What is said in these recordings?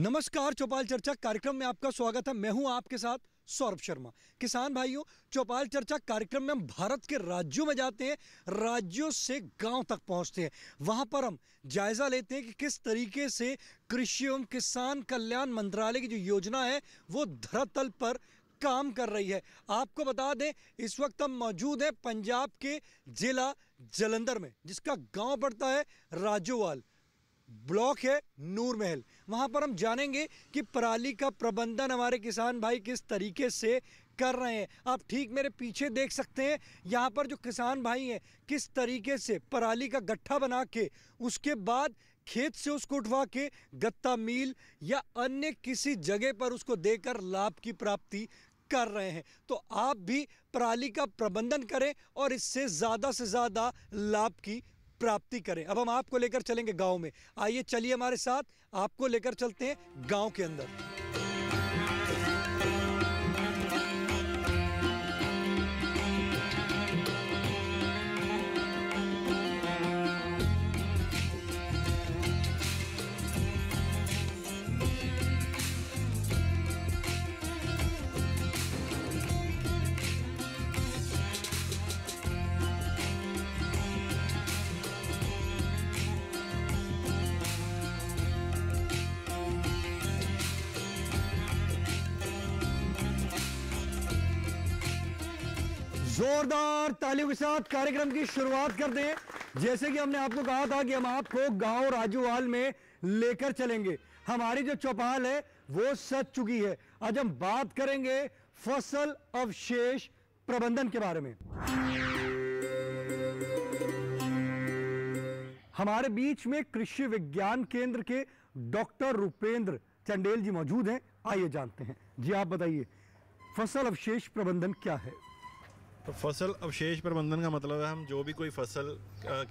नमस्कार चौपाल चर्चा कार्यक्रम में आपका स्वागत है मैं हूं आपके साथ सौरभ शर्मा किसान भाइयों चौपाल चर्चा कार्यक्रम में हम भारत के राज्यों में जाते हैं राज्यों से गांव तक पहुंचते हैं वहां पर हम जायज़ा लेते हैं कि किस तरीके से कृषि एवं किसान कल्याण मंत्रालय की जो योजना है वो धरातल पर काम कर रही है आपको बता दें इस वक्त हम मौजूद हैं पंजाब के जिला जलंधर में जिसका गाँव पड़ता है राजोवाल ब्लॉक है नूर महल वहाँ पर हम जानेंगे कि पराली का प्रबंधन हमारे किसान भाई किस तरीके से कर रहे हैं आप ठीक मेरे पीछे देख सकते हैं यहाँ पर जो किसान भाई हैं किस तरीके से पराली का गट्ठा बना के उसके बाद खेत से उसको उठवा के गत्ता मील या अन्य किसी जगह पर उसको देकर लाभ की प्राप्ति कर रहे हैं तो आप भी पराली का प्रबंधन करें और इससे ज़्यादा से ज़्यादा लाभ की प्राप्ति करें अब हम आपको लेकर चलेंगे गांव में आइए चलिए हमारे साथ आपको लेकर चलते हैं गांव के अंदर जोरदार तालियों के साथ कार्यक्रम की शुरुआत करते हैं जैसे कि हमने आपको कहा था कि हम आपको गांव राजूवाल में लेकर चलेंगे हमारी जो चौपाल है वो सच चुकी है आज हम बात करेंगे फसल अवशेष प्रबंधन के बारे में हमारे बीच में कृषि विज्ञान केंद्र के डॉक्टर रूपेंद्र चंडेल जी मौजूद हैं आइए जानते हैं जी आप बताइए फसल अवशेष प्रबंधन क्या है फसल अवशेष प्रबंधन का मतलब है हम जो भी कोई फसल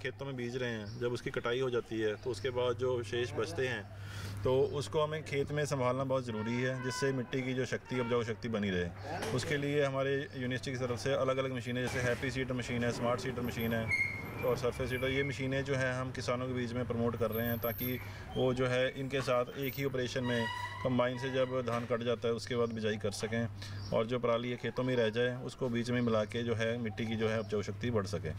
खेतों में बीज रहे हैं जब उसकी कटाई हो जाती है तो उसके बाद जो अवशेष बचते हैं तो उसको हमें खेत में संभालना बहुत ज़रूरी है जिससे मिट्टी की जो शक्ति उपजाऊ शक्ति बनी रहे उसके लिए हमारे यूनिवर्सिटी की तरफ से अलग अलग मशीनें जैसे हैप्पी सीटर मशीन है स्मार्ट सीटर मशीन है और सरफेस हीटर ये मशीनें जो है हम किसानों के बीच में प्रमोट कर रहे हैं ताकि वो जो है इनके साथ एक ही ऑपरेशन में कंबाइन से जब धान कट जाता है उसके बाद बिजाई कर सकें और जो पराली खेतों में रह जाए उसको बीच में मिला के जो है मिट्टी की जो है उपजाऊ शक्ति बढ़ सके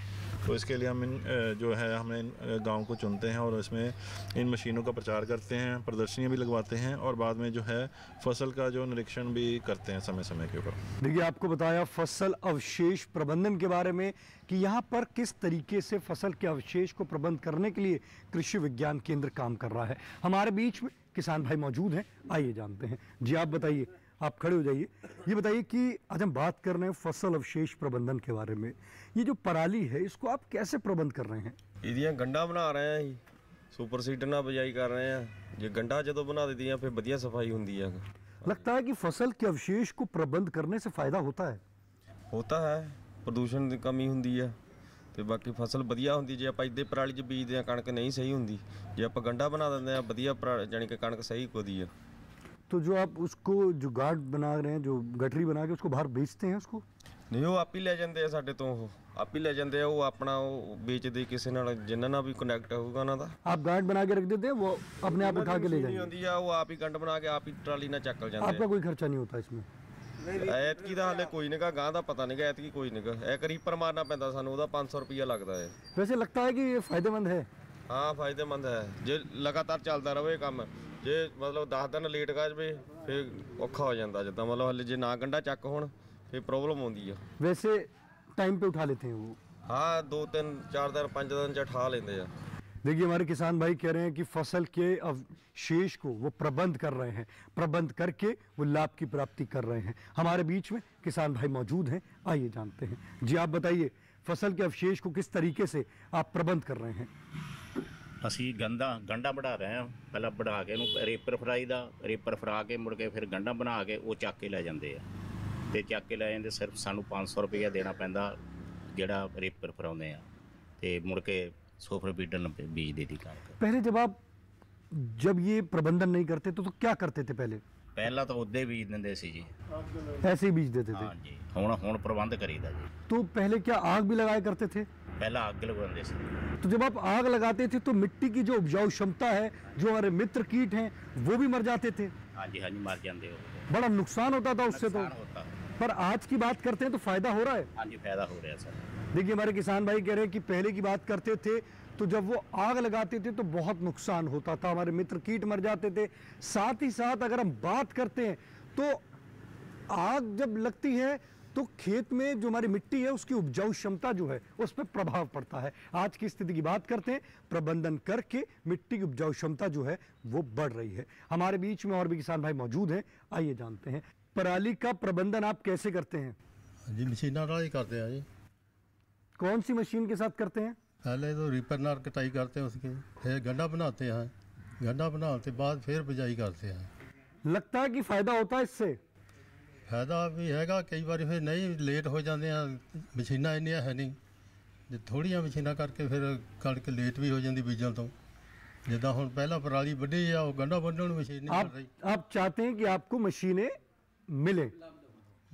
तो इसके लिए हम इन जो है हमने गाँव को चुनते हैं और इसमें इन मशीनों का प्रचार करते हैं प्रदर्शनियाँ भी लगवाते हैं और बाद में जो है फसल का जो निरीक्षण भी करते हैं समय समय के ऊपर देखिए आपको बताया फसल अवशेष प्रबंधन के बारे में कि यहाँ पर किस तरीके से फसल के अवशेष को प्रबंध करने के लिए कृषि विज्ञान केंद्र काम कर रहा है हमारे बीच में किसान भाई मौजूद हैं आइए जानते हैं जी आप बताइए आप खड़े हो जाइए ये बताइए कि आज हम बात कर रहे हैं फसल अवशेष प्रबंधन के बारे में ये जो पराली है इसको आप कैसे प्रबंध कर रहे हैं ਇਹਦੀਆਂ गंडा ਬਣਾ ਰਹੇ ਆ सुपर ਸੁਪਰ ਸੀਡਰ ਨਾਲ ਬਜਾਈ ਕਰ ਰਹੇ ਆ ਜੇ ਗੰਡਾ ਜਦੋਂ ਬਣਾ ਦਿੱਤੀਆਂ ਫਿਰ ਵਧੀਆ ਸਫਾਈ ਹੁੰਦੀ लगता है कि फसल के अवशेष को प्रबंध करने से फ़ायदा होता है होता है ਪ੍ਰਦੂਸ਼ਣ ਦੀ ਕਮੀ ਹੁੰਦੀ ਆ ਤੇ ਬਾਕੀ ਫਸਲ ਵਧੀਆ ਹੁੰਦੀ ਜੇ ਆਪਾਂ ਇਦੇ ਪਰਾਲੀ 'ਚ ਬੀਜਦੇ ਆ ਕਣਕ ਨਹੀਂ ਸਹੀ ਹੁੰਦੀ ਜੇ ਆਪਾਂ ਗੰਡਾ ਬਣਾ ਦਿੰਦੇ ਆ ਵਧੀਆ ਜਾਨੀ ਕਿ ਕਣਕ ਸਹੀ ਕੋਦੀ ਆ तो जो आप उसको जो गार्ड बना रहे हैं जो गठरी बना के उसको बाहर बेचते हैं उसको ਨਹੀਂ ਉਹ ਆਪ ਹੀ ਲੈ ਜਾਂਦੇ ਆ ਸਾਡੇ ਤੋਂ ਉਹ ਆਪ ਹੀ ਲੈ ਜਾਂਦੇ ਆ ਉਹ ਆਪਣਾ ਉਹ ਵੇਚਦੇ ਕਿਸੇ ਨਾਲ ਜਿੰਨਾਂ ਨਾਲ ਵੀ ਕਨੈਕਟ ਹੋਊਗਾ ਉਹਨਾਂ ਦਾ आप गार्ड बना के रख देते हैं वो अपने आप उठा के ले ਨਹੀਂ जाएंगे ਹੁੰਦੀ ਆ ਉਹ ਆਪ ਹੀ ਗੰਡ ਬਣਾ ਕੇ ਆਪ ਹੀ ਟਰਾਲੀ ਨਾਲ ਚੱਕਲ ਜਾਂਦੇ ਆ आपका कोई खर्चा नहीं होता इसमें ਐਤਕੀ ਦਾ ਹਲੇ ਕੋਈ ਨਹੀਂਗਾ ਗਾਂ ਦਾ ਪਤਾ ਨਹੀਂਗਾ ਐਤਕੀ ਕੋਈ ਨਹੀਂਗਾ ਇਹ ਕਰੀਪਰ ਮਾਰਨਾ ਪੈਂਦਾ ਸਾਨੂੰ ਉਹਦਾ 500 ਰੁਪਿਆ ਲੱਗਦਾ ਹੈ ਵੈਸੇ ਲੱਗਦਾ ਹੈ ਕਿ ਇਹ ਫਾਇਦੇਮੰਦ ਹੈ ਹਾਂ ਫਾਇਦੇਮੰਦ ਹੈ ਜੇ ਲਗਾਤਾਰ ਚੱਲਦਾ ਰਹੇ ਕੰਮ ਜੇ ਮਤਲਬ 10 ਦਿਨ ਲੇਟ ਕਰ ਜਵੇ ਫਿਰ ਔਖਾ ਹੋ ਜਾਂਦਾ ਜਦੋਂ ਮਤਲਬ ਹਲੇ ਜੇ ਨਾ ਗੰਡਾ ਚੱਕ ਹੋਣ ਫਿਰ ਪ੍ਰੋਬਲਮ ਆਉਂਦੀ ਆ ਵੈਸੇ ਟਾਈਮ ਤੇ ਉਠਾ ਲੈਂਦੇ ਹੋ ਹਾਂ 2 3 4 ਦਿਨ 5 ਦਿਨ ਚ ਉਠਾ ਲੈਂਦੇ ਆ देखिए हमारे किसान भाई कह रहे हैं कि फसल के अवशेष को वो प्रबंध कर रहे हैं प्रबंध करके वो लाभ की प्राप्ति कर रहे हैं हमारे बीच में किसान भाई मौजूद हैं आइए जानते हैं जी आप बताइए फसल के अवशेष को किस तरीके से आप प्रबंध कर रहे हैं असी गंदा गंडा बढ़ा रहे हैं ਪਹਿਲਾਂ बढ़ा के रेपर ਰੇਪਰ का रेपर फरा के मुड़ के फिर ਫਿਰ बना के ਕੇ चक के लै जाते हैं तो चक के लै ਲੈ सिर्फ ਸਿਰਫ पांच सौ रुपया देना पैदा ਜਿਹੜਾ रेपर फरा मुड़ के सौ रुपये डलम पे बीज दे दी पहले जब आप जब ये प्रबंधन नहीं करते तो, तो क्या करते थे पहले पहला तो उदे बीज ਬੀਜ ਦਿੰਦੇ जी ऐसे ही बीज देते ਸੀ ਹਾਂ ਜੀ हम ਹੁਣ ਪ੍ਰਬੰਧ ਕਰੀਦਾ जी तो पहले क्या आग भी लगाए करते थे पहला आग लगाते थे तो जब आप आग लगाते थे तो मिट्टी की जो उपजाऊ क्षमता है जो हमारे मित्र कीट हैं वो भी मर जाते थे हाँ जी हाँ जी मर जाते हो बड़ा नुकसान होता था उससे तो होता। पर आज की बात करते हैं तो फायदा हो रहा है हाँ जी फायदा हो रहा है सर देखिए हमारे किसान भाई कह रहे हैं कि पहले की बात करते थे तो जब वो आग लगाते थे तो बहुत नुकसान होता था हमारे मित्र कीट मर जाते थे साथ ही साथ अगर हम बात करते हैं तो आग जब लगती है तो खेत में जो हमारी मिट्टी है उसकी उपजाऊ क्षमता जो है उस पर प्रभाव पड़ता है आज की स्थिति की बात करते हैं प्रबंधन करके मिट्टी की उपजाऊ क्षमता जो है वो बढ़ रही है हमारे बीच में और भी किसान भाई मौजूद हैं आइए जानते हैं पराली का प्रबंधन आप कैसे करते हैं जी मशीन करते हैं जी कौन सी मशीन के साथ करते हैं पहले तो रीपर नार कटाई करते हैं उसके फिर गन्ना बनाते हैं गन्ना बनाते बाद फिर बिजाई करते हैं लगता है कि फ़ायदा होता है इससे ਫਾਇਦਾ ਵੀ ਹੈਗਾ ਕਈ ਵਾਰੀ ਫਿਰ ਨਹੀਂ ਲੇਟ ਹੋ ਜਾਂਦੇ ਆ ਮਸ਼ੀਨਾਂ ਇੰਨੀਆਂ ਹੈ ਨਹੀਂ ਜੇ ਥੋੜੀਆਂ ਮਸ਼ੀਨਾਂ ਕਰਕੇ ਫਿਰ ਕਣਕ ਲੇਟ ਵੀ ਹੋ ਜਾਂਦੀ ਬੀਜਣ ਤੋਂ ਜਿੱਦਾਂ ਹੁਣ ਪਹਿਲਾਂ ਪਰਾਲੀ ਵੱਢੀ ਆ ਉਹ ਗੰਡਾ ਵੱਢਣ ਨੂੰ ਮਸ਼ੀਨ ਨਹੀਂ ਮਿਲ ਰਹੀ ਆਪ ਚਾਹਤੇ ਹੈ ਕਿ ਆਪਕੋ ਮਸ਼ੀਨੇ ਮਿਲੇ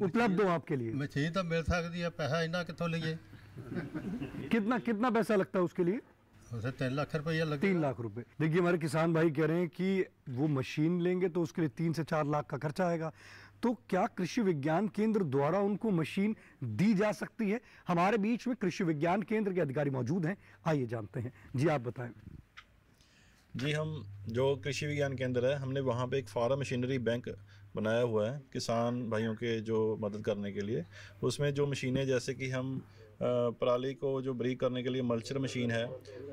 ਉਪਲਬਧ ਹੋ ਆਪਕੇ ਲਈ ਮਸ਼ੀਨ ਤਾਂ ਮਿਲ ਸਕਦੀ ਹੈ ਪੈਸਾ ਇੰਨਾ ਕਿੱਥੋਂ ਲਈਏ कितना कितना पैसा लगता है उसके लिए तीन लाख रुपया लगता तीन लाख रुपए देखिए हमारे किसान भाई कह रहे हैं कि वो मशीन लेंगे तो उसके लिए तीन से चार लाख का खर्चा आएगा तो क्या कृषि विज्ञान केंद्र द्वारा उनको मशीन दी जा सकती है हमारे बीच में कृषि विज्ञान केंद्र के अधिकारी मौजूद हैं आइए जानते हैं जी आप बताएं जी हम जो कृषि विज्ञान केंद्र है हमने वहाँ पे एक फार्म मशीनरी बैंक बनाया हुआ है किसान भाइयों के जो मदद करने के लिए उसमें जो मशीनें जैसे कि हम पराली को जो ब्रीक करने के लिए मल्चर मशीन है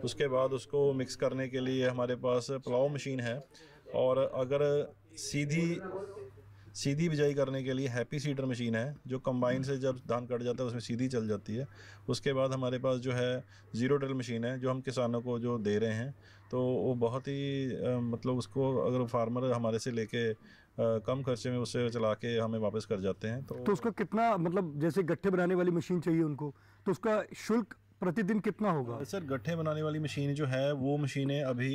उसके बाद उसको मिक्स करने के लिए हमारे पास प्लाव मशीन है और अगर सीधी सीधी बिजाई करने के लिए हैप्पी सीडर मशीन है जो कंबाइन से जब धान कट जाता है उसमें सीधी चल जाती है उसके बाद हमारे पास जो है ज़ीरो ड्रिल मशीन है जो हम किसानों को जो दे रहे हैं तो वो बहुत ही आ, मतलब उसको अगर फार्मर हमारे से लेके कम खर्चे में उससे चला के हमें वापस कर जाते हैं तो, तो उसको कितना मतलब जैसे गट्ठे बनाने वाली मशीन चाहिए उनको तो उसका शुल्क प्रतिदिन कितना होगा सर गट्ठे बनाने वाली मशीन जो है वो मशीनें अभी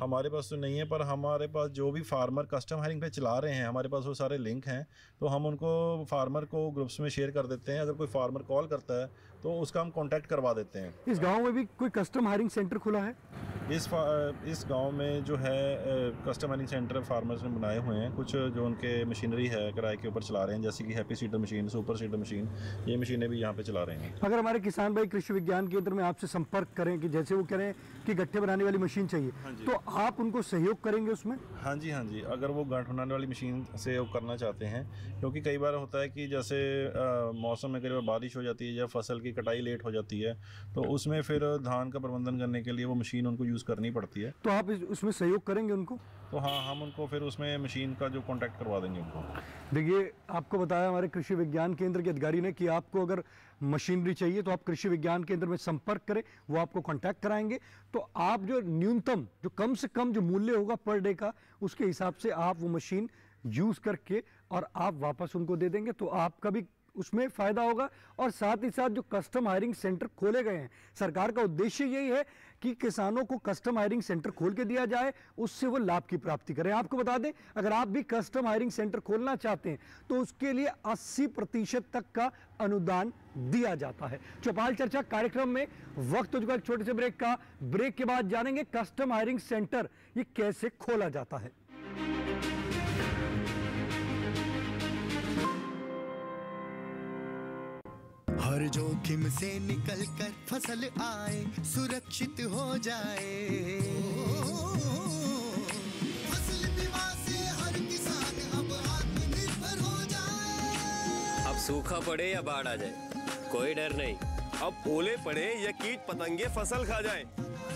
हमारे पास तो नहीं है पर हमारे पास जो भी फार्मर कस्टम हायरिंग पे चला रहे हैं हमारे पास वो सारे लिंक हैं तो हम उनको फार्मर को ग्रुप्स में शेयर कर देते हैं अगर कोई फार्मर कॉल करता है तो उसका हम कॉन्टैक्ट करवा देते हैं इस गाँव में भी कोई कस्टम हायरिंग सेंटर खुला है इस इस गांव में जो है कस्टम हायरिंग सेंटर फार्मर्स ने बनाए हुए हैं कुछ जो उनके मशीनरी है किराए के ऊपर चला रहे हैं जैसे कि Happy Seeder machine super seeder machine ये मशीनें भी यहाँ पे चला रहे हैं अगर हमारे किसान भाई कृषि विज्ञान केंद्र में आपसे संपर्क करें कि जैसे वो कह रहे हैं कि गट्ठे बनाने वाली मशीन चाहिए हाँ तो आप उनको सहयोग करेंगे उसमें हाँ जी हाँ जी अगर वो गांठ बनाने वाली मशीन वो करना चाहते हैं क्योंकि कई बार होता है कि जैसे मौसम में कई बार बारिश हो जाती है या फसल की की कटाई लेट हो जाती है तो उसमें फिर धान का प्रबंधन करने के लिए वो मशीन उनको यूज़ करनी पड़ती है तो आप उसमें सहयोग करेंगे उनको तो हाँ हम उनको फिर उसमें मशीन का जो कॉन्टैक्ट करवा देंगे उनको देखिए आपको बताया हमारे कृषि विज्ञान केंद्र के अधिकारी ने कि आपको अगर मशीनरी चाहिए तो आप कृषि विज्ञान केंद्र में संपर्क करें वो आपको कॉन्टैक्ट कराएंगे तो आप जो न्यूनतम जो कम से कम जो मूल्य होगा पर डे का उसके हिसाब से आप वो मशीन यूज़ करके और आप वापस उनको दे देंगे तो आपका भी उसमें फ़ायदा होगा और साथ ही साथ जो कस्टम हायरिंग सेंटर खोले गए हैं सरकार का उद्देश्य यही है कि किसानों को कस्टम हायरिंग सेंटर खोल के दिया जाए उससे वो लाभ की प्राप्ति करें आपको बता दें अगर आप भी कस्टम हायरिंग सेंटर खोलना चाहते हैं तो उसके लिए 80 प्रतिशत तक का अनुदान दिया जाता है चौपाल चर्चा कार्यक्रम में वक्त हो चुका एक छोटे से ब्रेक का ब्रेक के बाद जानेंगे कस्टम हायरिंग सेंटर ये कैसे खोला जाता है और जोखिम से निकल कर फसल आए सुरक्षित हो जाए फसल बीमा से हर किसान अब आत्मनिर्भर हो जाए अब सूखा पड़े या बाढ़ आ जाए कोई डर नहीं अब ओले पड़े या कीट पतंगे फसल खा जाए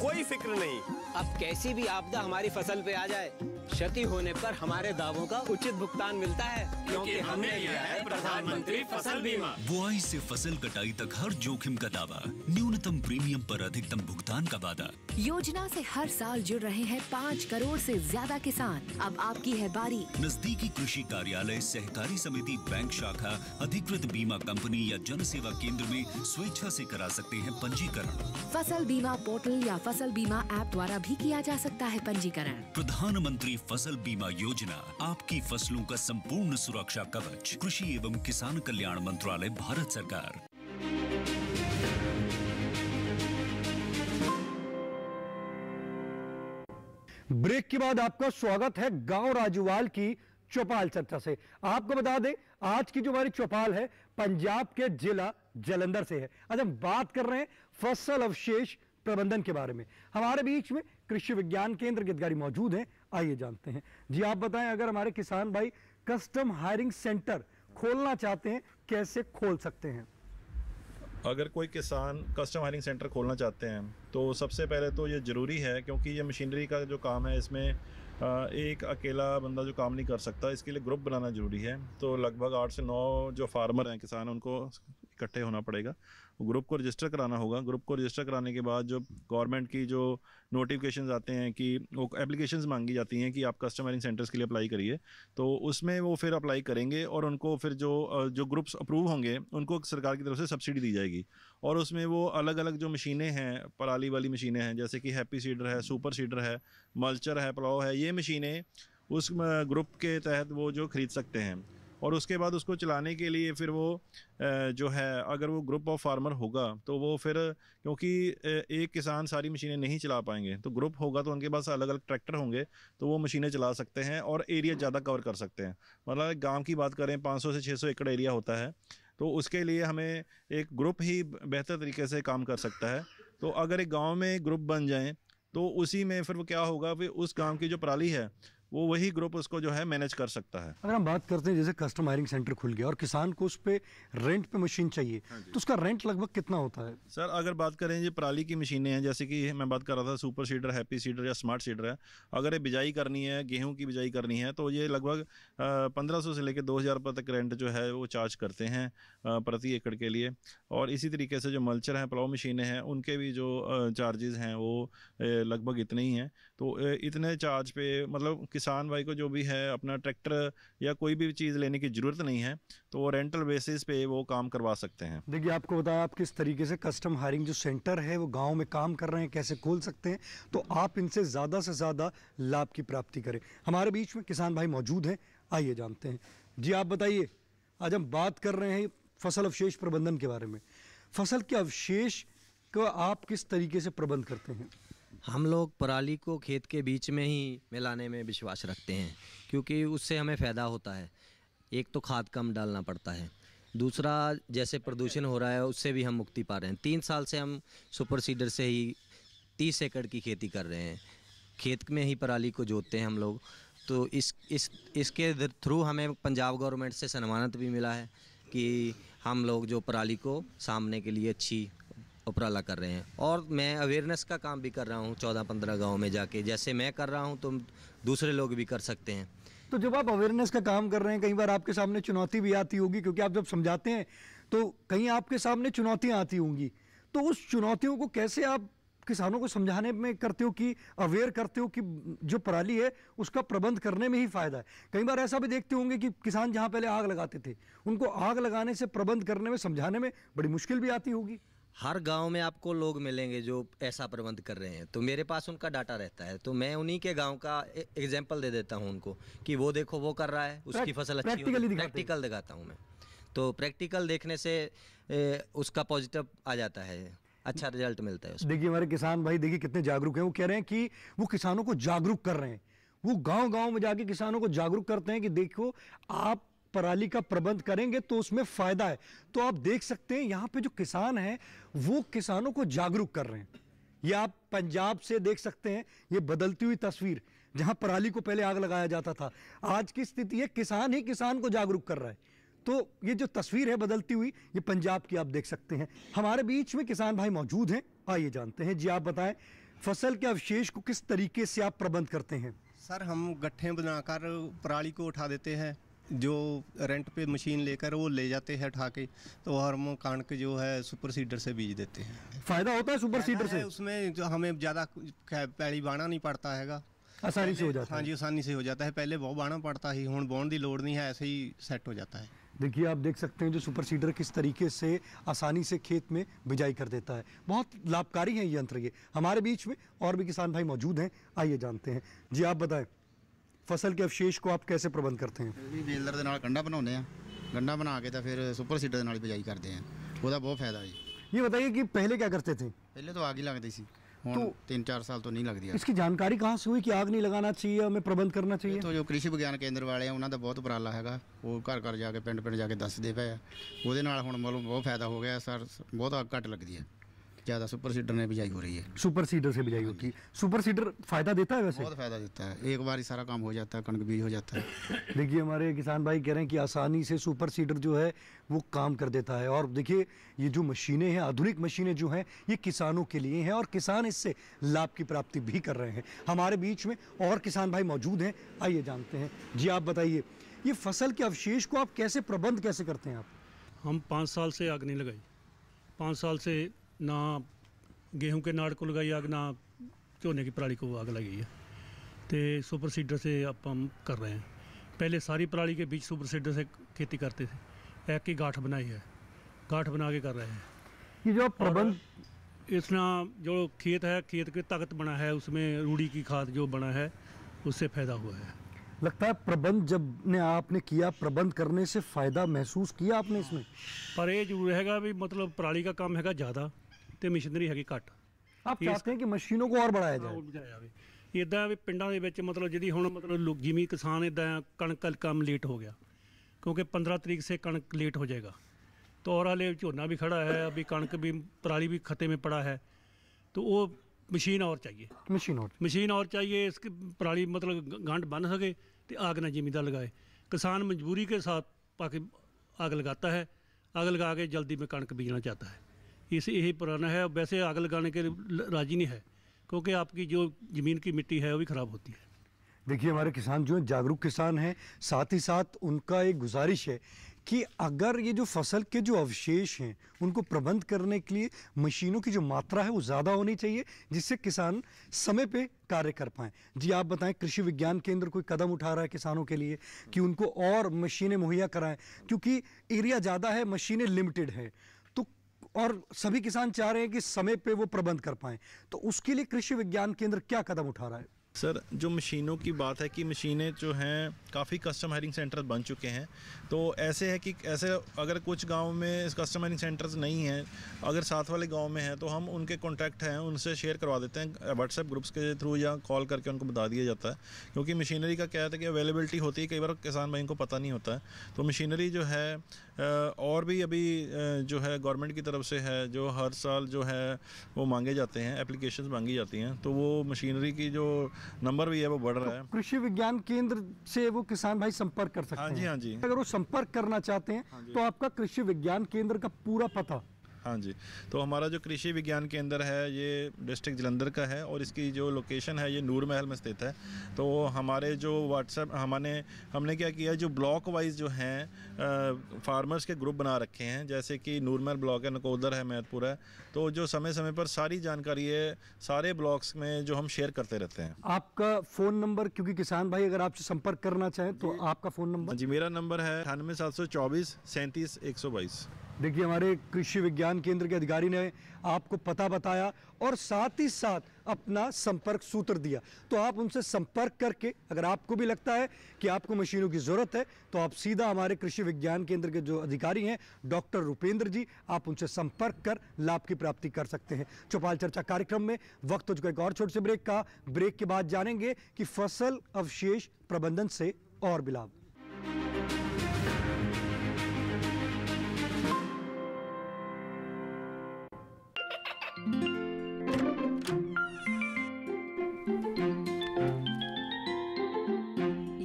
कोई फिक्र नहीं अब कैसी भी आपदा हमारी फसल पे आ जाए क्षति होने पर हमारे दावों का उचित भुगतान मिलता है क्योंकि हमने लिया है प्रधानमंत्री फसल बीमा बुआई से फसल कटाई तक हर जोखिम का दावा न्यूनतम प्रीमियम पर अधिकतम भुगतान का वादा योजना से हर साल जुड़ रहे हैं पाँच करोड़ से ज्यादा किसान अब आपकी है बारी नजदीकी कृषि कार्यालय सहकारी समिति बैंक शाखा अधिकृत बीमा कंपनी या जन सेवा केंद्र में स्वेच्छा से करा सकते हैं पंजीकरण फसल बीमा पोर्टल या फसल बीमा ऐप द्वारा भी किया जा सकता है पंजीकरण प्रधानमंत्री प्रधानमंत्री फसल बीमा योजना आपकी फसलों का संपूर्ण सुरक्षा कवच कृषि एवं किसान कल्याण मंत्रालय भारत सरकार ब्रेक के बाद आपका स्वागत है गांव राजूवाल की चौपाल चर्चा से आपको बता दें आज की जो हमारी चौपाल है पंजाब के जिला जलंधर से है आज हम बात कर रहे हैं फसल अवशेष प्रबंधन के बारे में हमारे बीच में कृषि विज्ञान केंद्र के अधिकारी मौजूद हैं आइए जानते हैं जी आप बताएं अगर हमारे किसान भाई कस्टम हायरिंग सेंटर खोलना चाहते हैं कैसे खोल सकते हैं अगर कोई किसान कस्टम हायरिंग सेंटर खोलना चाहते हैं तो सबसे पहले तो ये ज़रूरी है क्योंकि ये मशीनरी का जो काम है इसमें एक अकेला बंदा जो काम नहीं कर सकता इसके लिए ग्रुप बनाना ज़रूरी है तो लगभग आठ से नौ जो फार्मर हैं किसान उनको इकट्ठे होना पड़ेगा ग्रुप को रजिस्टर कराना होगा ग्रुप को रजिस्टर कराने के बाद जो गवर्नमेंट की जो नोटिफिकेशन आते हैं कि वो एप्लीकेशन मांगी जाती हैं कि आप कस्टमर सेंटर्स के लिए अप्लाई करिए तो उसमें वो फिर अप्लाई करेंगे और उनको फिर जो जो ग्रुप्स अप्रूव होंगे उनको सरकार की तरफ से सब्सिडी दी जाएगी और उसमें वो अलग अलग जो मशीनें हैं पराली वाली मशीनें हैं जैसे कि हैप्पी सीडर है सुपर सीडर है मल्चर है प्लाव है ये मशीनें उस ग्रुप के तहत वो जो ख़रीद सकते हैं और उसके बाद उसको चलाने के लिए फिर वो जो है अगर वो ग्रुप ऑफ फार्मर होगा तो वो फिर क्योंकि एक किसान सारी मशीनें नहीं चला पाएंगे तो ग्रुप होगा तो उनके पास अलग अलग ट्रैक्टर होंगे तो वो मशीनें चला सकते हैं और एरिया ज़्यादा कवर कर सकते हैं मतलब गाँव की बात करें 500 से 600 एकड़ एरिया होता है तो उसके लिए हमें एक ग्रुप ही बेहतर तरीके से काम कर सकता है तो अगर एक गाँव में ग्रुप बन जाएँ तो उसी में फिर वो क्या होगा फिर उस गाँव की जो पराली है वो वही ग्रुप उसको जो है मैनेज कर सकता है अगर हम बात करते हैं जैसे कस्टम हायरिंग सेंटर खुल गया और किसान को उस पर रेंट पे मशीन चाहिए हाँ तो उसका रेंट लगभग कितना होता है सर अगर बात करें ये पराली की मशीनें हैं जैसे कि मैं बात कर रहा था सुपर सीडर हैप्पी सीडर या स्मार्ट सीडर है अगर ये बिजाई करनी है गेहूँ की बिजाई करनी है तो ये लगभग पंद्रह से लेकर दो हज़ार तक रेंट जो है वो चार्ज करते हैं प्रति एकड़ के लिए और इसी तरीके से जो मल्चर हैं प्लाव मशीनें हैं उनके भी जो चार्जेज़ हैं वो लगभग इतने ही हैं तो इतने चार्ज पे मतलब किसान भाई को जो भी है अपना ट्रैक्टर या कोई भी चीज़ लेने की ज़रूरत नहीं है तो वो रेंटल बेसिस पे वो काम करवा सकते हैं देखिए आपको बताया आप किस तरीके से कस्टम हायरिंग जो सेंटर है वो गाँव में काम कर रहे हैं कैसे खोल सकते हैं तो आप इनसे ज़्यादा से ज़्यादा लाभ की प्राप्ति करें हमारे बीच में किसान भाई मौजूद हैं आइए जानते हैं जी आप बताइए आज हम बात कर रहे हैं फसल अवशेष प्रबंधन के बारे में फसल के अवशेष का आप किस तरीके से प्रबंध करते हैं हम लोग पराली को खेत के बीच में ही मिलाने में विश्वास रखते हैं क्योंकि उससे हमें फ़ायदा होता है एक तो खाद कम डालना पड़ता है दूसरा जैसे प्रदूषण हो रहा है उससे भी हम मुक्ति पा रहे हैं तीन साल से हम सुपर सीडर से ही तीस एकड़ की खेती कर रहे हैं खेत में ही पराली को जोतते हैं हम लोग तो इस इस इसके थ्रू हमें पंजाब गवर्नमेंट से सम्मानित भी मिला है कि हम लोग जो पराली को सामने के लिए अच्छी उपराला कर रहे हैं और मैं अवेयरनेस का काम भी कर रहा हूँ चौदह पंद्रह गाँव में जाके जैसे मैं कर रहा हूँ तो दूसरे लोग भी कर सकते हैं तो जब आप अवेयरनेस का काम कर रहे हैं कई बार आपके सामने चुनौती भी आती होगी क्योंकि आप जब समझाते हैं तो कहीं आपके सामने चुनौतियाँ आती होंगी तो उस चुनौतियों को कैसे आप किसानों को समझाने में करते हो कि अवेयर करते हो कि जो पराली है उसका प्रबंध करने में ही फायदा है कई बार ऐसा भी देखते होंगे कि किसान जहाँ पहले आग लगाते थे उनको आग लगाने से प्रबंध करने में समझाने में बड़ी मुश्किल भी आती होगी हर गांव में आपको लोग मिलेंगे जो ऐसा प्रबंध कर रहे हैं तो मेरे पास उनका डाटा रहता है तो मैं उन्हीं के गांव का एग्जाम्पल दे देता हूँ उनको कि वो देखो वो कर रहा है उसकी फसल अच्छी प्रैक्टिकल दिखाता हूँ मैं तो प्रैक्टिकल देखने से ए, उसका पॉजिटिव आ जाता है अच्छा रिजल्ट मिलता है देखिए हमारे किसान भाई देखिए कितने जागरूक हैं वो कह रहे हैं कि वो किसानों को जागरूक कर रहे हैं वो गांव गांव में जाके किसानों को जागरूक करते हैं कि देखो आप पराली का प्रबंध करेंगे तो उसमें फायदा है तो आप देख सकते हैं यहाँ पे जो किसान हैं वो किसानों को जागरूक कर रहे हैं ये आप पंजाब से देख सकते हैं ये बदलती हुई तस्वीर जहाँ पराली को पहले आग लगाया जाता था आज की स्थिति ये किसान ही किसान को जागरूक कर रहा है तो ये जो तस्वीर है बदलती हुई ये पंजाब की आप देख सकते हैं हमारे बीच में किसान भाई मौजूद हैं आइए जानते हैं जी आप बताएं फसल के अवशेष को किस तरीके से आप प्रबंध करते हैं सर हम गट्ठे बनाकर पराली को उठा देते हैं जो रेंट पे मशीन लेकर वो ले जाते हैं उठा के तो हम कणक जो है सुपर सीडर से बीज देते हैं फ़ायदा होता है सुपर सीडर से उसमें जो हमें ज़्यादा पैली बाना नहीं पड़ता है आसानी से हो जाता है हाँ जी आसानी से हो जाता है पहले बहुत बाना पड़ता ही हूँ बोन की लड़ नहीं है ऐसे ही सेट हो जाता है देखिए आप देख सकते हैं जो सुपर सीडर किस तरीके से आसानी से खेत में बिजाई कर देता है बहुत लाभकारी है ये यंत्र ये हमारे बीच में और भी किसान भाई मौजूद हैं आइए जानते हैं जी आप बताएं फसल के अवशेष को आप कैसे प्रबंध करते हैं बेलर ਬੇਲਰ ਦੇ ਨਾਲ गंडा बना के तो फिर सुपर सीडर बिजाई करते हैं वह बहुत फायदा है ये बताइए कि पहले क्या करते थे पहले तो आग ही लगती थी तो तीन चार साल तो नहीं लग दिया इसकी जानकारी कहाँ से हुई कि आग नहीं लगाना चाहिए हमें प्रबंध करना चाहिए तो जो कृषि विज्ञान केंद्र वाले हैं उन्होंने बहुत उपराला है वो घर घर जाके पिंड पिंड जाके दसते पे है वो हम मतलब बहुत फायदा हो गया सर बहुत अग घट लगती है ज़्यादा सुपर सीडर ने बिजाई हो रही है सुपर सीडर से बिजाई होती है हाँ सुपर सीडर फायदा देता है वैसे बहुत फायदा देता है एक बार ही सारा काम हो जाता है कणक बीज हो जाता है देखिए हमारे किसान भाई कह रहे हैं कि आसानी से सुपर सीडर जो है वो काम कर देता है और देखिए ये जो मशीनें हैं आधुनिक मशीनें जो हैं ये किसानों के लिए हैं और किसान इससे लाभ की प्राप्ति भी कर रहे हैं हमारे बीच में और किसान भाई मौजूद हैं आइए जानते हैं जी आप बताइए ये फसल के अवशेष को आप कैसे प्रबंध कैसे करते हैं आप हम पाँच साल से आग नहीं लगाई पाँच साल से ना गेहूं के नाड़ को लगाई आग ना झोने की पराली को आग लगी है तो सुपर सीडर से आप कर रहे हैं पहले सारी पराली के बीच सुपर सीडर से खेती करते थे एक ही गाठ बनाई है गाठ बना के कर रहे हैं ये जो प्रबंध इस जो खेत है खेत की ताकत बना है उसमें रूढ़ी की खाद जो बना है उससे फ़ायदा हुआ है लगता है प्रबंध जब ने आपने किया प्रबंध करने से फ़ायदा महसूस किया आपने इसमें पर ये जरूर है भी मतलब पराली का काम हैगा ज़्यादा तो मशीनरी हैगी ਘੱਟ ਆਪ ਚਾਹਤੇ ਹੈ ਕਿ ਮਸ਼ੀਨੋਂ ਕੋ ਔਰ ਬੜਾਇਆ ਜਾਏ ਉਹ ਬਜਾਇਆ ਜਾਵੇ ਇਦਾਂ ਵੀ ਪਿੰਡਾਂ ਦੇ ਵਿੱਚ ਮਤਲਬ ਜਿਹੜੀ ਹੁਣ ਮਤਲਬ ਲੋਕ ਜਿਮੀ ਕਿਸਾਨ क्योंकि पंद्रह तरीक से कणक लेट हो जाएगा तो और हाले झोना भी खड़ा है अभी कणक भी पराली भी खते में पड़ा है तो वो मशीन और चाहिए मशीन और मशीन और चाहिए इस पराली मतलब गंढ बन सके तो आग ना जिमीदार लगाए किसान मजबूरी के साथ पाके आग लगाता है आग लगा के जल्दी में कणक बीजना चाहता है इस यही पुराना है वैसे आग लगाने के राजी नहीं है क्योंकि आपकी जो ज़मीन की मिट्टी है वो भी ख़राब होती है देखिए हमारे किसान जो हैं जागरूक किसान हैं साथ ही साथ उनका एक गुजारिश है कि अगर ये जो फसल के जो अवशेष हैं उनको प्रबंध करने के लिए मशीनों की जो मात्रा है वो ज़्यादा होनी चाहिए जिससे किसान समय पे कार्य कर पाएँ जी आप बताएं कृषि विज्ञान केंद्र कोई कदम उठा रहा है किसानों के लिए कि उनको और मशीनें मुहैया कराएं क्योंकि एरिया ज़्यादा है मशीनें लिमिटेड हैं और सभी किसान चाह रहे हैं कि समय पे वो प्रबंध कर पाएं तो उसके लिए कृषि विज्ञान केंद्र क्या कदम उठा रहा है सर जो मशीनों की बात है कि मशीनें जो हैं काफ़ी कस्टम हायरिंग सेंटर बन चुके हैं तो ऐसे है कि ऐसे अगर कुछ गांव में कस्टम हायरिंग सेंटर्स नहीं हैं अगर साथ वाले गांव में हैं तो हम उनके कॉन्टैक्ट हैं उनसे शेयर करवा देते हैं व्हाट्सएप ग्रुप्स के थ्रू या कॉल करके उनको बता दिया जाता है क्योंकि मशीनरी का क्या है तो कि अवेलेबिलिटी होती है कई बार किसान भाई को पता नहीं होता है तो मशीनरी जो है और भी अभी जो है गवर्नमेंट की तरफ से है जो हर साल जो है वो मांगे जाते हैं एप्लीकेशन मांगी जाती हैं तो वो मशीनरी की जो नंबर भी है वो बढ़ रहा तो है कृषि विज्ञान केंद्र से वो किसान भाई संपर्क कर सकते हैं हाँ जी हाँ जी अगर वो संपर्क करना चाहते हैं हाँ तो आपका कृषि विज्ञान केंद्र का पूरा पता हाँ जी तो हमारा जो कृषि विज्ञान केंद्र है ये डिस्ट्रिक्ट जलंधर का है और इसकी जो लोकेशन है ये नूर महल में स्थित है तो हमारे जो व्हाट्सएप हमारे हमने क्या किया जो ब्लॉक वाइज जो हैं फार्मर्स के ग्रुप बना रखे हैं जैसे कि नूर महल ब्लॉक है नकोदर है मैतपुर है तो जो समय समय पर सारी जानकारी है सारे ब्लॉक्स में जो हम शेयर करते रहते हैं आपका फ़ोन नंबर क्योंकि किसान भाई अगर आपसे संपर्क करना चाहें तो आपका फ़ोन हाँ नंबर जी मेरा नंबर है अठानवे सात सौ चौबीस सैंतीस एक सौ बाईस देखिए हमारे कृषि विज्ञान केंद्र के अधिकारी ने आपको पता बताया और साथ ही साथ अपना संपर्क सूत्र दिया तो आप उनसे संपर्क करके अगर आपको भी लगता है कि आपको मशीनों की ज़रूरत है तो आप सीधा हमारे कृषि विज्ञान केंद्र के जो अधिकारी हैं डॉक्टर रूपेंद्र जी आप उनसे संपर्क कर लाभ की प्राप्ति कर सकते हैं चौपाल चर्चा कार्यक्रम में वक्त हो चुका एक और छोटे से ब्रेक का ब्रेक के बाद जानेंगे कि फसल अवशेष प्रबंधन से और भी लाभ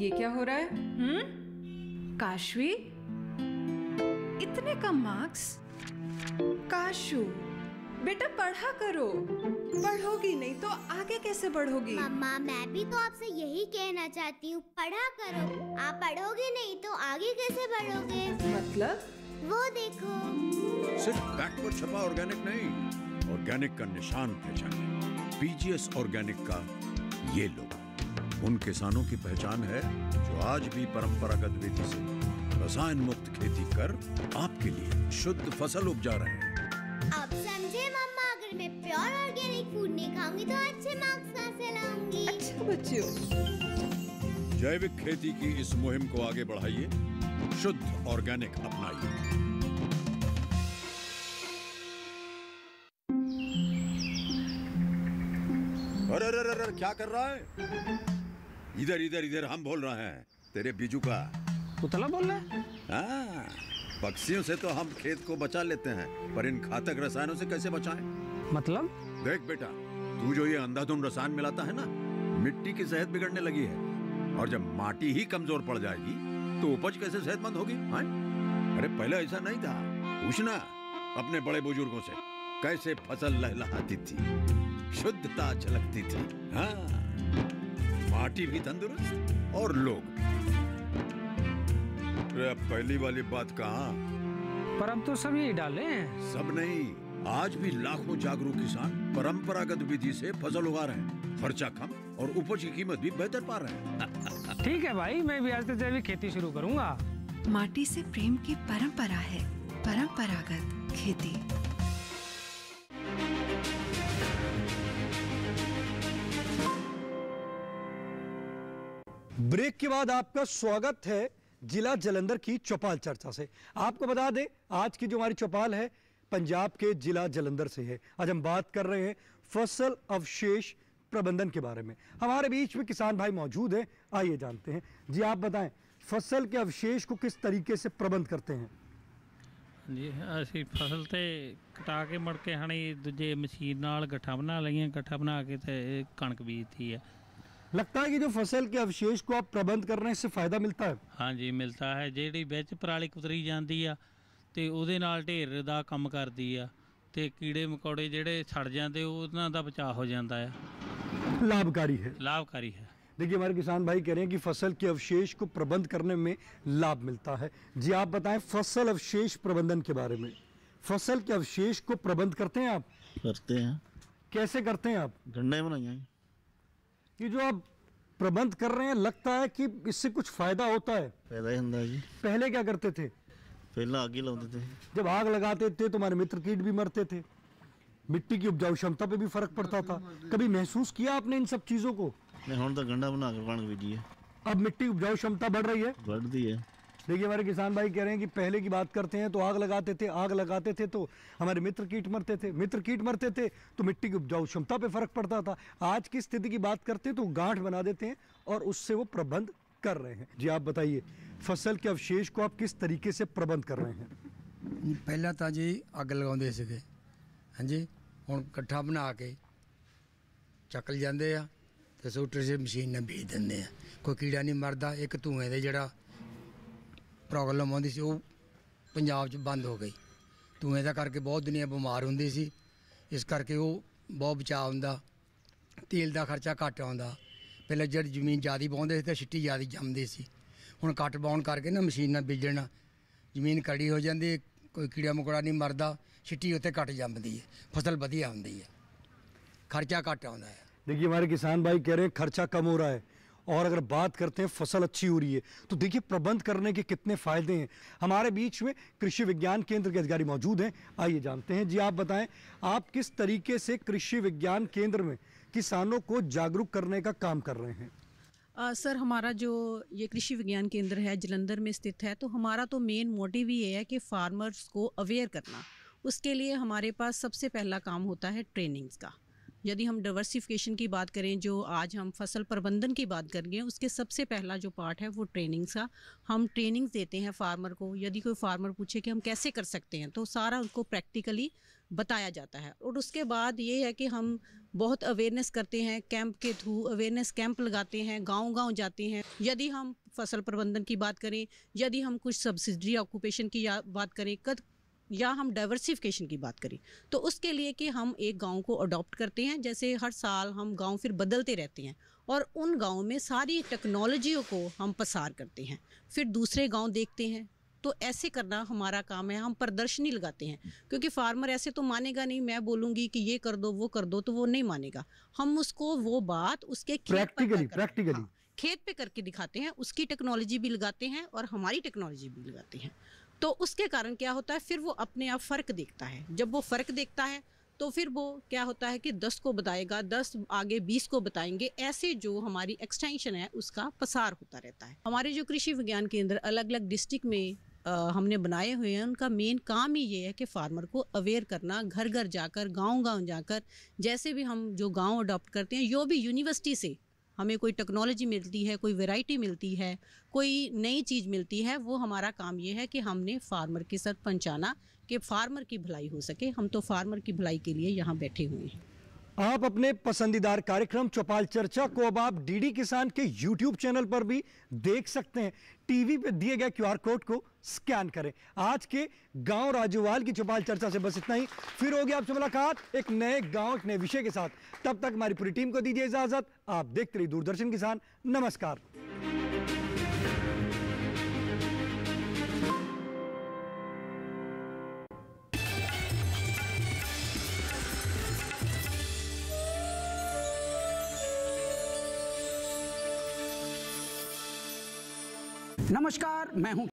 ये क्या हो रहा है हम्म काशवी इतने कम मार्क्स काशू बेटा पढ़ा करो पढ़ोगी नहीं तो आगे कैसे बढ़ोगी मम्मा मैं भी तो आपसे यही कहना चाहती हूँ पढ़ा करो आप पढ़ोगे नहीं तो आगे कैसे बढ़ोगे मतलब वो देखो सिर्फ बैकवर्ड छपा ऑर्गेनिक नहीं ऑर्गेनिक का निशान पहचान पीजीएस ऑर्गेनिक का ये लो उन किसानों की पहचान है जो आज भी परंपरागत विधि से रसायन मुक्त खेती कर आपके लिए शुद्ध फसल उपजा रहे हैं आप समझे मम्मा अगर मैं प्योर ऑर्गेनिक फूड नहीं खाऊंगी तो अच्छे मार्क्स कहां लाऊंगी अच्छा तो बच्चों जैविक खेती की इस मुहिम को आगे बढ़ाइए शुद्ध ऑर्गेनिक अपनाइए अरे अरे अरे क्या कर रहा है इधर इधर इधर हम बोल रहे हैं तेरे बीजू का पुतला बोल रहे हाँ, पक्षियों से तो हम खेत को बचा लेते हैं पर इन घातक रसायनों से कैसे बचाएं? मतलब देख बेटा तू जो ये अंधाधुन रसायन मिलाता है ना मिट्टी की सेहत बिगड़ने लगी है और जब माटी ही कमजोर पड़ जाएगी तो उपज कैसे सेहतमंद होगी हाँ? अरे पहले ऐसा नहीं था पूछना अपने बड़े बुजुर्गों से कैसे फसल लहलाती थी शुद्धता झलकती थी हाँ माटी भी तंदुरुस्त और लोग तो अब पहली वाली बात कहा परम तो सभी डाले सब नहीं आज भी लाखों जागरूक किसान परंपरागत विधि से फसल उगा रहे हैं खर्चा कम और उपज की कीमत भी बेहतर पा रहे हैं ठीक है भाई मैं भी आज से जैविक खेती शुरू करूंगा माटी से प्रेम की परंपरा है परंपरागत खेती ब्रेक के बाद आपका स्वागत है जिला जलंधर की चौपाल चर्चा से आपको बता दें आज की जो हमारी चौपाल है पंजाब के जिला जलंधर से है आज हम बात कर रहे हैं फसल अवशेष प्रबंधन के बारे में हमारे बीच में किसान भाई मौजूद हैं आइए जानते हैं जी आप बताएं फसल के अवशेष को किस तरीके से प्रबंध करते हैं जी ਅਸੀਂ फसल तो कटा के मुड़ के हाँ दूजे मशीन गठा बना ਬਣਾ गठा बना के ਕੇ ਤੇ ਕਣਕ है लगता है कि जो फसल के अवशेष को आप प्रबंध करने से फायदा मिलता है हाँ जी मिलता है जी बिच पराली कुतरी जाती है तो वो ढेर का कम करती है तो कीड़े मकौड़े जोड़े ਜਿਹੜੇ जाते उन्होंने बचाव हो जाता है लाभकारी है लाभकारी है देखिए हमारे किसान भाई कह रहे हैं कि फसल के अवशेष को प्रबंध करने में लाभ मिलता है जी आप बताएं फसल अवशेष प्रबंधन के बारे में फसल के अवशेष को प्रबंध करते हैं आप करते हैं कैसे करते हैं आप गंडे बनाइए ये जो आप प्रबंध कर रहे हैं लगता है कि इससे कुछ फायदा होता है फायदा ही होता जी पहले क्या करते थे पहले आग ही लगाते थे जब आग लगाते थे तुम्हारे मित्र कीट भी मरते थे मिट्टी की उपजाऊ क्षमता पे भी फर्क पड़ता था कभी महसूस किया आपने इन सब चीजों को नहीं हम तो गंडा बना कर पान अब मिट्टी उपजाऊ क्षमता बढ़ रही है बढ़ती है देखिए हमारे किसान भाई कह रहे हैं कि पहले की बात करते हैं तो आग लगाते थे आग लगाते थे तो हमारे मित्र कीट मरते थे मित्र कीट मरते थे तो मिट्टी की उपजाऊ क्षमता पर फर्क पड़ता था आज की स्थिति की बात करते हैं तो गांठ बना देते हैं और उससे वो प्रबंध कर रहे हैं जी आप बताइए फसल के अवशेष को आप किस तरीके से प्रबंध कर रहे हैं पहला था जी अग लगा सके हाँ जी हम कट्ठा बना के चकल जाते हैं तो सूटर से मशीन ने बीज देंगे कोई कीड़ा नहीं मरता एक धुएं ਧੂਏ ਪ੍ਰੋਬਲਮ ਆਉਂਦੀ ਸੀ ਉਹ ਪੰਜਾਬ 'ਚ ਬੰਦ ਹੋ ਗਈ ਧੂਏ ਦਾ ਕਰਕੇ ਬਹੁਤ ਦੁਨੀਆ ਬਿਮਾਰ ਹੁੰਦੀ ਸੀ ਇਸ ਕਰਕੇ ਉਹ ਬਹੁਤ ਬਚਾਅ ਹੁੰਦਾ ਤੇਲ ਦਾ ਖਰਚਾ ਘੱਟ ਆਉਂਦਾ ਪਹਿਲਾਂ ਜਦ ਜ਼ਮੀਨ ਜ਼ਿਆਦੀ ਬੋਂਦੇ ਸੀ ਤਾਂ ਛਿੱਟੀ ਜ਼ਿਆਦੀ ਜੰਮਦੀ ਸੀ ਹੁਣ ਕੱਟ ਬਾਉਣ ਕਰਕੇ ਨਾ ਮਸ਼ੀਨ ਨਾਲ ਬੀਜਣਾ ਜ਼ਮੀਨ ਕੜੀ ਹੋ ਜਾਂਦੀ ਕੋਈ ਕੀੜਾ ਮਕੜਾ ਨਹੀਂ ਮਰਦਾ ਛਿੱਟੀ ਉੱਤੇ ਕੱਟ ਜੰਮਦੀ ਹੈ ਫਸਲ ਵਧੀਆ ਹੁੰਦੀ ਹੈ ਖਰਚਾ ਘੱਟ ਆਉਂਦਾ ਹੈ ਦੇਖੀ ਮਾਰੇ ਕਿਸਾਨ ਭਾਈ ਕਹਿ ਰਹੇ ਖਰਚਾ ਕਮ ਹੋ ਰਹਾ ਹੈ और अगर बात करते हैं फसल अच्छी हो रही है तो देखिए प्रबंध करने के कितने फायदे हैं हमारे बीच में कृषि विज्ञान केंद्र के अधिकारी मौजूद हैं आइए जानते हैं जी आप बताएं आप किस तरीके से कृषि विज्ञान केंद्र में किसानों को जागरूक करने का काम कर रहे हैं आ, सर हमारा जो ये कृषि विज्ञान केंद्र है जलंधर में स्थित है तो हमारा तो मेन मोटिव ये है कि फार्मर्स को अवेयर करना उसके लिए हमारे पास सबसे पहला काम होता है ट्रेनिंग्स का यदि हम डाइवर्सिफिकेशन की बात करें जो आज हम फसल प्रबंधन की बात करेंगे उसके सबसे पहला जो पार्ट है वो ट्रेनिंग्स का हम ट्रेनिंग्स देते हैं फार्मर को यदि कोई फार्मर पूछे कि हम कैसे कर सकते हैं तो सारा उनको प्रैक्टिकली बताया जाता है और उसके बाद ये है कि हम बहुत अवेयरनेस करते हैं कैंप के थ्रू अवेयरनेस कैंप लगाते हैं गाँव गाँव जाते हैं यदि हम फसल प्रबंधन की बात करें यदि हम कुछ सब्सिडी ऑक्यूपेशन की बात करें या हम डाइवर्सिफिकेशन की बात करें तो उसके लिए कि हम एक गांव को अडॉप्ट करते हैं जैसे हर साल हम गांव फिर बदलते रहते हैं और उन गांव में सारी टेक्नोलॉजियों को हम पसार करते हैं फिर दूसरे गांव देखते हैं तो ऐसे करना हमारा काम है हम प्रदर्शनी लगाते हैं क्योंकि फार्मर ऐसे तो मानेगा नहीं मैं बोलूंगी कि ये कर दो वो कर दो तो वो नहीं मानेगा हम उसको वो बात उसके प्रैक्टिकली प्रैक्टिकली हाँ, खेत पे करके दिखाते हैं उसकी टेक्नोलॉजी भी लगाते हैं और हमारी टेक्नोलॉजी भी लगाते हैं तो उसके कारण क्या होता है फिर वो अपने आप फ़र्क देखता है जब वो फ़र्क देखता है तो फिर वो क्या होता है कि दस को बताएगा दस आगे बीस को बताएंगे ऐसे जो हमारी एक्सटेंशन है उसका पसार होता रहता है हमारे जो कृषि विज्ञान केंद्र अलग अलग डिस्ट्रिक्ट में आ, हमने बनाए हुए हैं उनका मेन काम ही ये है कि फार्मर को अवेयर करना घर घर जाकर गांव गांव जाकर जैसे भी हम जो गांव अडॉप्ट करते हैं यो भी यूनिवर्सिटी से हमें कोई टेक्नोलॉजी मिलती है कोई वैरायटी मिलती है कोई नई चीज़ मिलती है वो हमारा काम ये है कि हमने फार्मर के साथ पहुँचाना कि फार्मर की भलाई हो सके हम तो फार्मर की भलाई के लिए यहाँ बैठे हुए हैं आप अपने पसंदीदार कार्यक्रम चौपाल चर्चा को अब आप डीडी किसान के यूट्यूब चैनल पर भी देख सकते हैं टीवी पर दिए गए क्यूआर कोड को स्कैन करें आज के गांव राजूवाल की चौपाल चर्चा से बस इतना ही फिर होगी आपसे मुलाकात एक नए गांव एक नए विषय के साथ तब तक हमारी पूरी टीम को दीजिए इजाजत आप देखते रहिए दूरदर्शन किसान नमस्कार नमस्कार मैं हूं